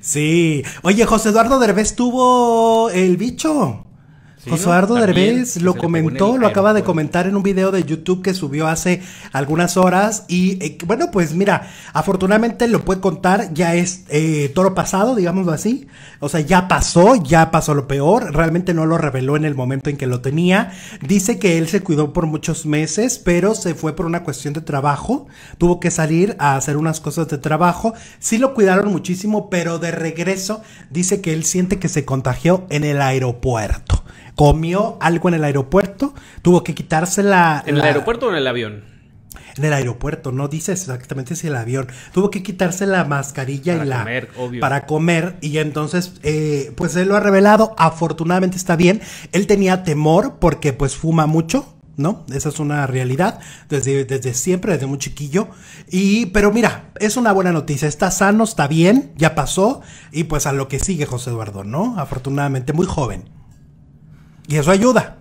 Sí. Oye, José Eduardo Derbez tuvo el bicho. Josuardo Derbez lo comentó, lo acaba de comentar en un video de YouTube que subió hace algunas horas. Y eh, bueno, pues mira, afortunadamente lo puede contar, ya es todo eh, toro pasado, digámoslo así. O sea, ya pasó, ya pasó lo peor. Realmente no lo reveló en el momento en que lo tenía. Dice que él se cuidó por muchos meses, pero se fue por una cuestión de trabajo. Tuvo que salir a hacer unas cosas de trabajo. Sí lo cuidaron muchísimo, pero de regreso dice que él siente que se contagió en el aeropuerto comió algo en el aeropuerto, tuvo que quitarse la... ¿En el aeropuerto o en el avión? En el aeropuerto, no dice exactamente si el avión. Tuvo que quitarse la mascarilla para y la. Comer, Para comer, y entonces, eh, pues él lo ha revelado. Afortunadamente está bien. Él tenía temor porque, pues, fuma mucho. ¿no? Esa es una realidad desde, desde, siempre, desde muy chiquillo. Y, pero mira, es una buena noticia. Está sano, está bien, ya pasó. Y pues a lo que sigue José Eduardo, ¿no? Afortunadamente, muy joven. Y eso ayuda.